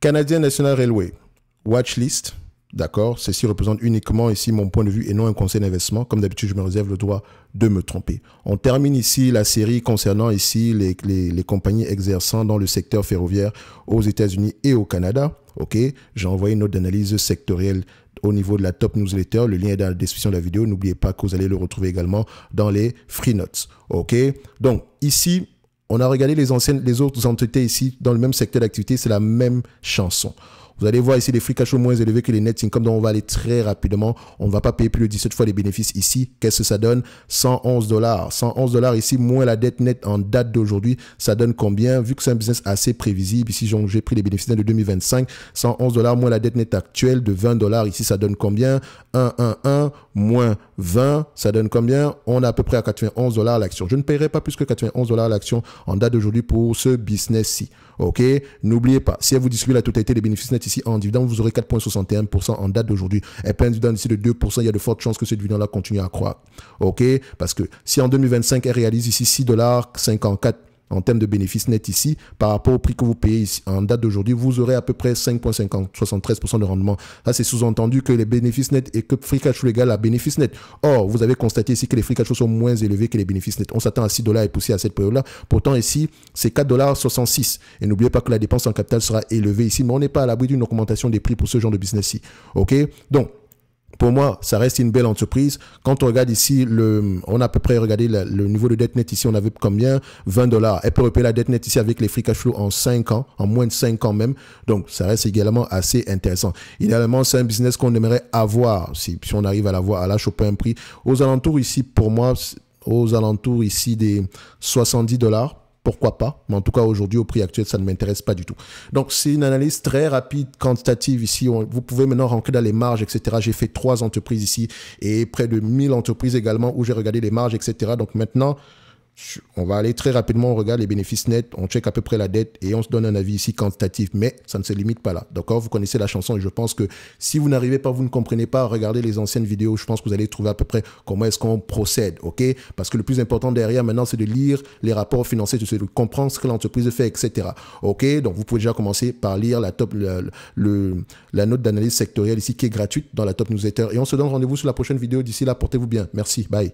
Canadian National Railway, watchlist, d'accord, ceci représente uniquement ici mon point de vue et non un conseil d'investissement. Comme d'habitude, je me réserve le droit de me tromper. On termine ici la série concernant ici les, compagnies exerçant dans le secteur ferroviaire aux États-Unis et au Canada. Ok, j'ai envoyé une note d'analyse sectorielle au niveau de la top newsletter. Le lien est dans la description de la vidéo. N'oubliez pas que vous allez le retrouver également dans les free notes. Ok, donc ici, on a regardé les anciennes, les autres entités ici dans le même secteur d'activité, c'est la même chanson. Vous allez voir ici les free cash moins élevés que les net income, donc on va aller très rapidement. On ne va pas payer plus de 17 fois les bénéfices ici. Qu'est-ce que ça donne 111 dollars. 111 dollars ici, moins la dette nette en date d'aujourd'hui. Ça donne combien Vu que c'est un business assez prévisible, ici j'ai pris les bénéfices de 2025, 111 dollars moins la dette nette actuelle de 20 dollars. Ici, ça donne combien 1, 1, 1, moins 20, ça donne combien On est à peu près à 91 dollars l'action. Je ne paierai pas plus que 91 dollars l'action en date d'aujourd'hui pour ce business-ci. OK N'oubliez pas, si vous distribue la totalité des bénéfices nets ici en dividende, vous aurez 4,61% en date d'aujourd'hui. Et paie un dividende ici de 2%, il y a de fortes chances que ce dividende-là continue à croître. OK Parce que si en 2025, elle réalise ici 6 dollars 6,54 en termes de bénéfices nets ici, par rapport au prix que vous payez ici, en date d'aujourd'hui, vous aurez à peu près 5,50, 73% de rendement. Là, c'est sous-entendu que les bénéfices nets et que free cash flow égale à bénéfices nets. Or, vous avez constaté ici que les free cash flow sont moins élevés que les bénéfices nets. On s'attend à 6 dollars et pousser à cette période-là. Pourtant, ici, c'est 4 dollars 66. Et n'oubliez pas que la dépense en capital sera élevée ici, mais on n'est pas à l'abri d'une augmentation des prix pour ce genre de business-ci. OK? Donc, pour moi, ça reste une belle entreprise. Quand on regarde ici, le, on a à peu près regardé le, niveau de dette nette ici, on avait combien 20 dollars. Elle peut payer la dette nette ici avec les free cash flow en 5 ans, en moins de 5 ans même. Donc, ça reste également assez intéressant. Idéalement, c'est un business qu'on aimerait avoir, si, si on arrive à l'avoir, à la choper un prix. Aux alentours ici, pour moi, aux alentours ici des 70 dollars pourquoi pas, mais en tout cas aujourd'hui au prix actuel, ça ne m'intéresse pas du tout. Donc c'est une analyse très rapide, quantitative ici. vous pouvez maintenant rentrer dans les marges, etc. J'ai fait trois entreprises ici et près de 1000 entreprises également où j'ai regardé les marges, etc. Donc maintenant, on va aller très rapidement, on regarde les bénéfices nets, on check à peu près la dette et on se donne un avis ici quantitatif, mais ça ne se limite pas là. D'accord Vous connaissez la chanson et je pense que si vous n'arrivez pas, vous ne comprenez pas, regardez les anciennes vidéos, je pense que vous allez trouver à peu près comment est-ce qu'on procède, ok Parce que le plus important derrière maintenant, c'est de lire les rapports financiers, de comprendre ce que l'entreprise fait, etc. Ok Donc vous pouvez déjà commencer par lire la, top, le, la note d'analyse sectorielle ici qui est gratuite dans la top newsletter et on se donne rendez-vous sur la prochaine vidéo. D'ici là, portez-vous bien. Merci. Bye.